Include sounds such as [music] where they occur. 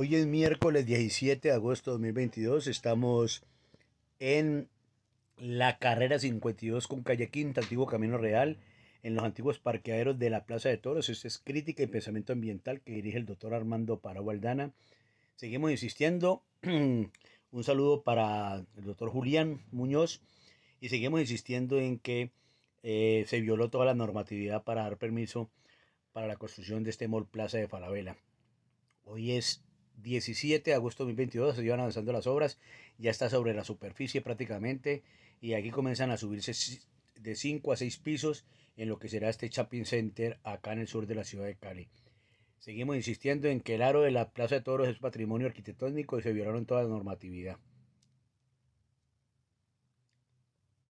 Hoy es miércoles 17 de agosto de 2022. Estamos en la carrera 52 con Calle Quinta, antiguo Camino Real, en los antiguos parqueaderos de la Plaza de Toros. Esta es Crítica y Pensamiento Ambiental que dirige el doctor Armando Paragualdana. Seguimos insistiendo. [clears throat] Un saludo para el doctor Julián Muñoz. Y seguimos insistiendo en que eh, se violó toda la normatividad para dar permiso para la construcción de este mall Plaza de Falabella. Hoy es 17 de agosto de 2022 se llevan avanzando las obras, ya está sobre la superficie prácticamente y aquí comienzan a subirse de 5 a 6 pisos en lo que será este shopping center acá en el sur de la ciudad de Cali. Seguimos insistiendo en que el aro de la Plaza de Toros es patrimonio arquitectónico y se violaron toda la normatividad.